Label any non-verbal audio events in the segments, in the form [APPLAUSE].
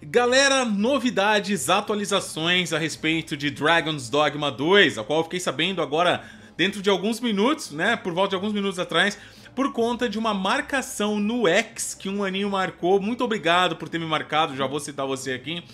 Galera, novidades, atualizações a respeito de Dragon's Dogma 2, a qual eu fiquei sabendo agora dentro de alguns minutos, né? Por volta de alguns minutos atrás, por conta de uma marcação no X que um aninho marcou. Muito obrigado por ter me marcado, já vou citar você aqui.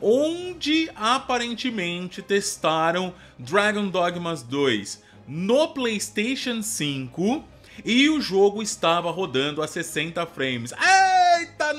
Onde aparentemente testaram Dragon Dogmas 2 no PlayStation 5 e o jogo estava rodando a 60 frames. Ah!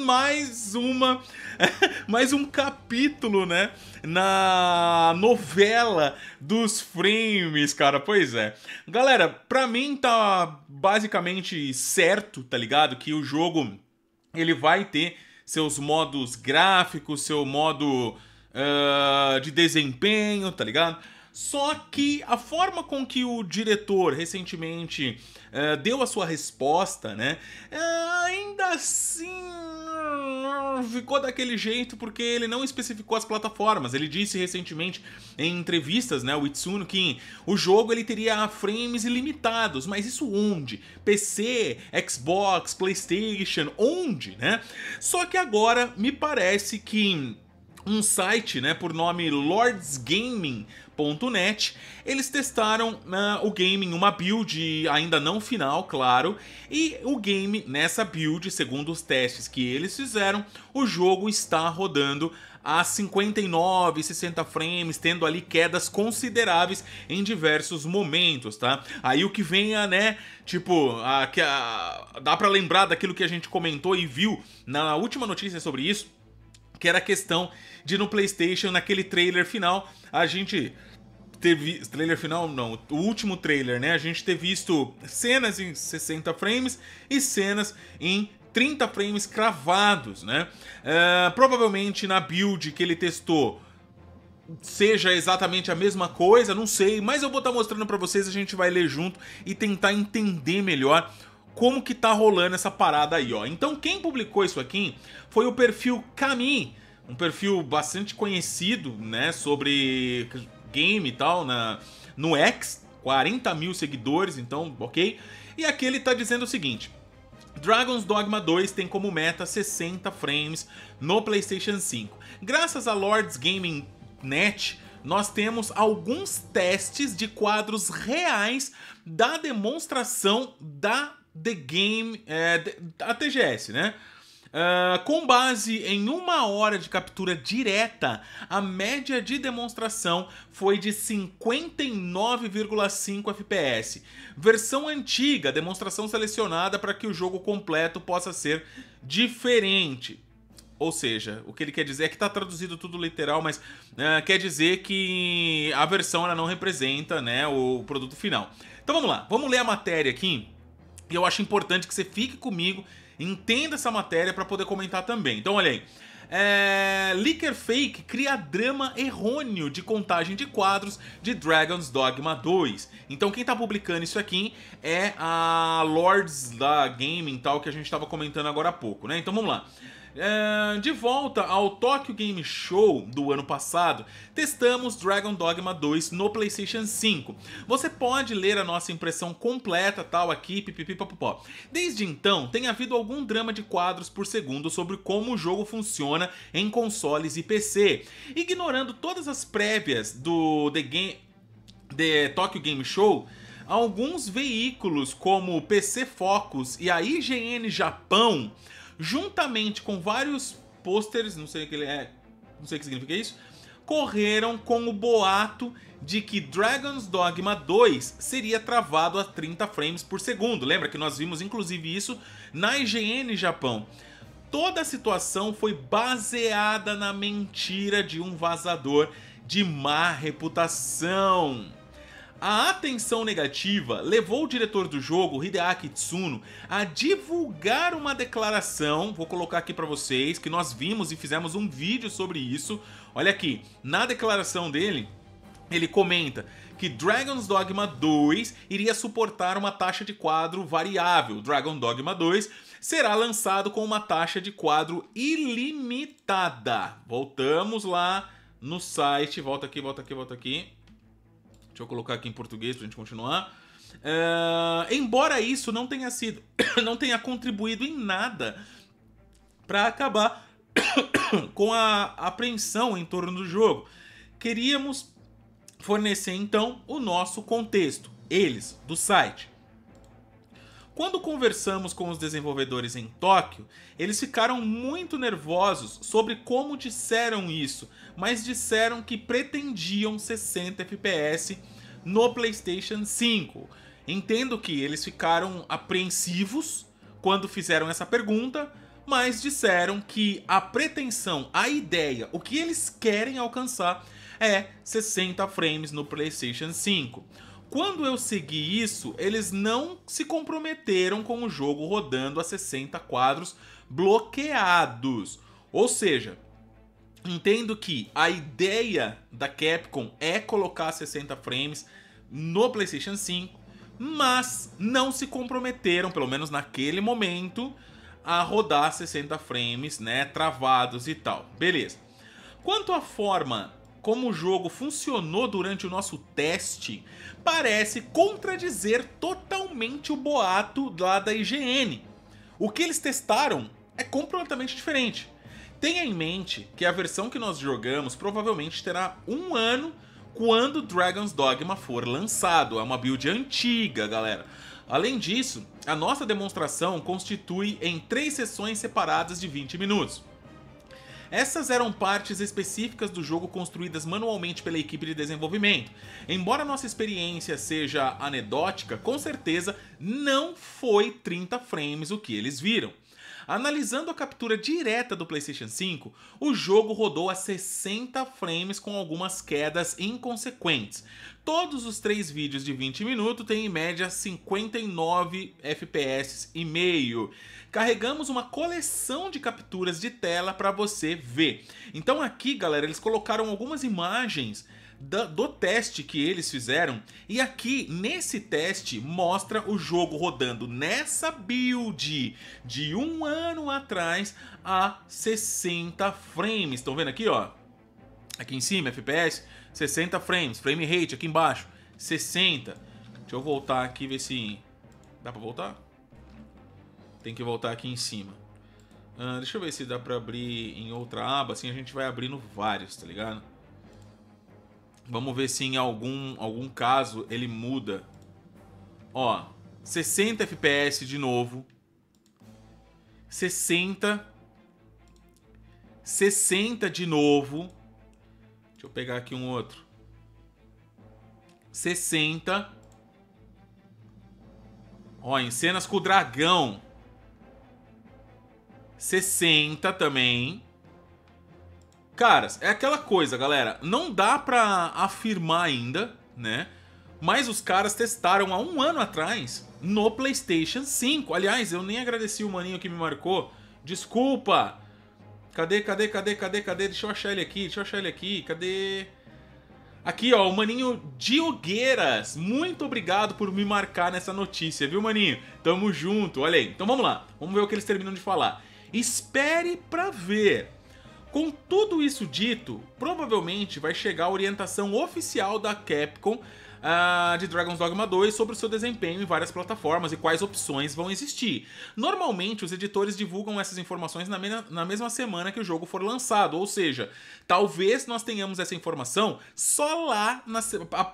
mais uma [LAUGHS] mais um capítulo, né, na novela dos frames, cara. Pois é. Galera, pra mim tá basicamente certo, tá ligado? Que o jogo ele vai ter seus modos gráficos, seu modo uh, de desempenho, tá ligado? Só que a forma com que o diretor recentemente uh, deu a sua resposta, né? Uh, ainda assim ficou daquele jeito porque ele não especificou as plataformas. Ele disse recentemente em entrevistas, né, o Itsuno, que o jogo ele teria frames ilimitados, mas isso onde? PC, Xbox, PlayStation, onde, né? Só que agora me parece que um site, né, por nome lordsgaming.net, eles testaram uh, o game em uma build ainda não final, claro, e o game nessa build, segundo os testes que eles fizeram, o jogo está rodando a 59, 60 frames, tendo ali quedas consideráveis em diversos momentos, tá? Aí o que venha, né, tipo, a, a, dá para lembrar daquilo que a gente comentou e viu na última notícia sobre isso, que era a questão de no PlayStation, naquele trailer final, a gente ter visto. Trailer final, não, o último trailer, né? A gente ter visto cenas em 60 frames e cenas em 30 frames cravados, né? Uh, provavelmente na build que ele testou seja exatamente a mesma coisa, não sei, mas eu vou estar tá mostrando para vocês, a gente vai ler junto e tentar entender melhor como que tá rolando essa parada aí, ó. Então quem publicou isso aqui foi o perfil Camin, um perfil bastante conhecido, né, sobre game e tal, na, no X, 40 mil seguidores, então, ok. E aqui ele tá dizendo o seguinte, Dragon's Dogma 2 tem como meta 60 frames no PlayStation 5. Graças a Lords Gaming Net, nós temos alguns testes de quadros reais da demonstração da The Game, é, a TGS, né? Uh, com base em uma hora de captura direta, a média de demonstração foi de 59,5 FPS. Versão antiga, demonstração selecionada para que o jogo completo possa ser diferente. Ou seja, o que ele quer dizer é que está traduzido tudo literal, mas uh, quer dizer que a versão ela não representa né, o produto final. Então vamos lá, vamos ler a matéria aqui e eu acho importante que você fique comigo, entenda essa matéria para poder comentar também. Então, olha aí. É, Licker Fake cria drama errôneo de contagem de quadros de Dragon's Dogma 2. Então quem está publicando isso aqui é a Lords da Gaming, tal, que a gente estava comentando agora há pouco, né? Então vamos lá. É, de volta ao Tokyo Game Show do ano passado, testamos Dragon Dogma 2 no PlayStation 5. Você pode ler a nossa impressão completa, tal, aqui, pipipipopopó. Desde então, tem havido algum drama de quadros por segundo sobre como o jogo funciona em consoles e PC. Ignorando todas as prévias do The, Game, The Tokyo Game Show, alguns veículos como o PC Focus e a IGN Japão juntamente com vários pôsteres, não sei o que ele é, não sei o que significa isso, correram com o boato de que Dragon's Dogma 2 seria travado a 30 frames por segundo. Lembra que nós vimos inclusive isso na IGN Japão. Toda a situação foi baseada na mentira de um vazador de má reputação. A atenção negativa levou o diretor do jogo, Hideaki Tsuno, a divulgar uma declaração, vou colocar aqui para vocês, que nós vimos e fizemos um vídeo sobre isso. Olha aqui, na declaração dele, ele comenta que Dragon's Dogma 2 iria suportar uma taxa de quadro variável. Dragon Dogma 2 será lançado com uma taxa de quadro ilimitada. Voltamos lá no site, volta aqui, volta aqui, volta aqui. Deixa eu colocar aqui em português pra gente continuar. É, embora isso não tenha sido, [COUGHS] não tenha contribuído em nada para acabar [COUGHS] com a apreensão em torno do jogo, queríamos fornecer então o nosso contexto, eles do site. Quando conversamos com os desenvolvedores em Tóquio, eles ficaram muito nervosos sobre como disseram isso, mas disseram que pretendiam 60 FPS no PlayStation 5. Entendo que eles ficaram apreensivos quando fizeram essa pergunta, mas disseram que a pretensão, a ideia, o que eles querem alcançar é 60 frames no PlayStation 5. Quando eu segui isso, eles não se comprometeram com o jogo rodando a 60 quadros bloqueados. Ou seja, entendo que a ideia da Capcom é colocar 60 frames no PlayStation 5, mas não se comprometeram, pelo menos naquele momento, a rodar 60 frames, né, travados e tal. Beleza. Quanto à forma como o jogo funcionou durante o nosso teste parece contradizer totalmente o boato lá da IGN. O que eles testaram é completamente diferente. Tenha em mente que a versão que nós jogamos provavelmente terá um ano quando Dragon's Dogma for lançado. É uma build antiga, galera. Além disso, a nossa demonstração constitui em três sessões separadas de 20 minutos. Essas eram partes específicas do jogo construídas manualmente pela equipe de desenvolvimento. Embora nossa experiência seja anedótica, com certeza não foi 30 frames o que eles viram. Analisando a captura direta do PlayStation 5, o jogo rodou a 60 frames com algumas quedas inconsequentes. Todos os três vídeos de 20 minutos têm em média 59 FPS e meio. Carregamos uma coleção de capturas de tela para você ver. Então aqui, galera, eles colocaram algumas imagens do, do teste que eles fizeram. E aqui, nesse teste, mostra o jogo rodando nessa build de um ano atrás a 60 frames. Estão vendo aqui, ó? Aqui em cima, FPS, 60 frames. Frame rate aqui embaixo, 60. Deixa eu voltar aqui ver se... Dá pra voltar? Tem que voltar aqui em cima. Uh, deixa eu ver se dá pra abrir em outra aba, assim a gente vai abrindo vários, tá ligado? Vamos ver se em algum, algum caso ele muda. Ó, 60 FPS de novo. 60. 60 de novo. Deixa eu pegar aqui um outro. 60. Ó, em cenas com o dragão. 60 também. Caras, é aquela coisa, galera. Não dá pra afirmar ainda, né? Mas os caras testaram há um ano atrás no PlayStation 5. Aliás, eu nem agradeci o maninho que me marcou. Desculpa! Cadê, cadê, cadê, cadê, cadê? Deixa eu achar ele aqui, deixa eu achar ele aqui. Cadê? Aqui, ó, o maninho Diogueiras. Muito obrigado por me marcar nessa notícia, viu, maninho? Tamo junto, olha aí. Então vamos lá, vamos ver o que eles terminam de falar. Espere pra ver. Com tudo isso dito, provavelmente vai chegar a orientação oficial da Capcom uh, de Dragon's Dogma 2 sobre o seu desempenho em várias plataformas e quais opções vão existir. Normalmente, os editores divulgam essas informações na, me na mesma semana que o jogo for lançado, ou seja, talvez nós tenhamos essa informação só lá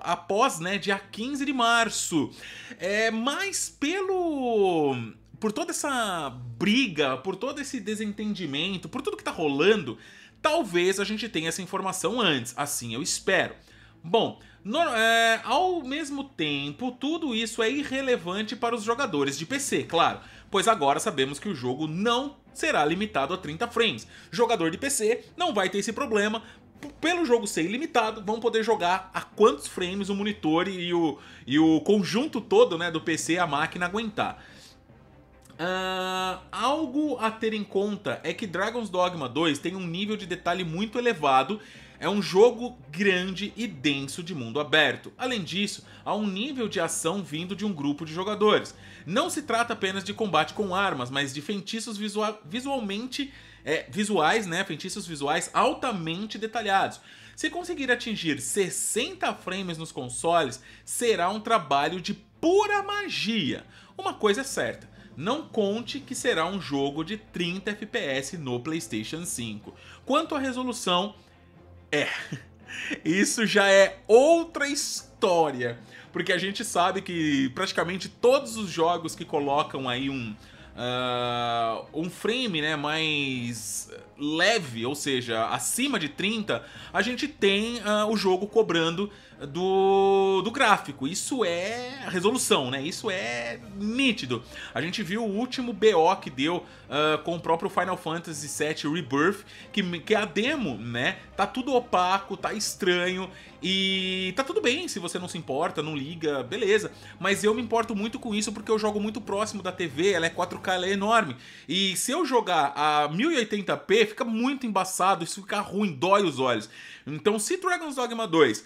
após né, dia 15 de março. É, mas pelo por toda essa briga, por todo esse desentendimento, por tudo que tá rolando, talvez a gente tenha essa informação antes. Assim eu espero. Bom, no, é, ao mesmo tempo, tudo isso é irrelevante para os jogadores de PC, claro, pois agora sabemos que o jogo não será limitado a 30 frames. Jogador de PC não vai ter esse problema. Pelo jogo ser ilimitado, vão poder jogar a quantos frames o monitor e o, e o conjunto todo né, do PC a máquina aguentar. Uh, algo a ter em conta é que Dragon's Dogma 2 tem um nível de detalhe muito elevado, é um jogo grande e denso de mundo aberto. Além disso, há um nível de ação vindo de um grupo de jogadores. Não se trata apenas de combate com armas, mas de feitiços visual, visualmente é, visuais, né? Feitiços visuais altamente detalhados. Se conseguir atingir 60 frames nos consoles, será um trabalho de pura magia. Uma coisa é certa, não conte que será um jogo de 30 FPS no PlayStation 5. Quanto à resolução, é. [LAUGHS] Isso já é outra história, porque a gente sabe que praticamente todos os jogos que colocam aí um, uh, um frame né, mais leve, ou seja, acima de 30, a gente tem uh, o jogo cobrando do, do gráfico. Isso é resolução, né? Isso é nítido. A gente viu o último BO que deu uh, com o próprio Final Fantasy VII Rebirth, que, que a demo, né? Tá tudo opaco, tá estranho e tá tudo bem se você não se importa, não liga, beleza. Mas eu me importo muito com isso porque eu jogo muito próximo da TV, ela é 4K marca ela é enorme. E se eu jogar a 1080p, fica muito embaçado, isso fica ruim, dói os olhos. Então, se Dragon's Dogma 2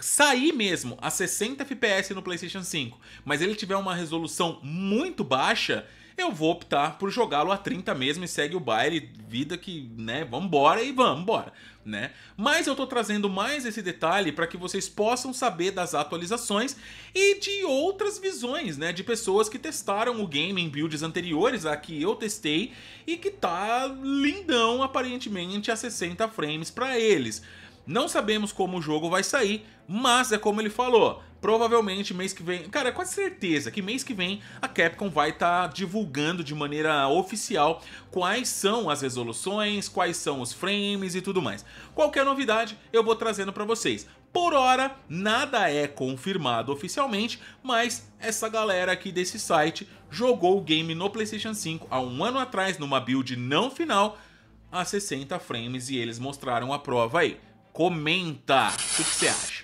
sair mesmo a 60 FPS no PlayStation 5, mas ele tiver uma resolução muito baixa, eu vou optar por jogá-lo a 30 mesmo e segue o baile, vida que, né, vambora e vambora, né? Mas eu tô trazendo mais esse detalhe para que vocês possam saber das atualizações e de outras visões, né, de pessoas que testaram o game em builds anteriores a que eu testei e que tá lindão aparentemente a 60 frames para eles. Não sabemos como o jogo vai sair, mas é como ele falou, provavelmente mês que vem, cara, é quase certeza que mês que vem a Capcom vai estar tá divulgando de maneira oficial quais são as resoluções, quais são os frames e tudo mais. Qualquer novidade eu vou trazendo para vocês. Por hora, nada é confirmado oficialmente, mas essa galera aqui desse site jogou o game no PlayStation 5 há um ano atrás numa build não final a 60 frames e eles mostraram a prova aí comenta o que você acha.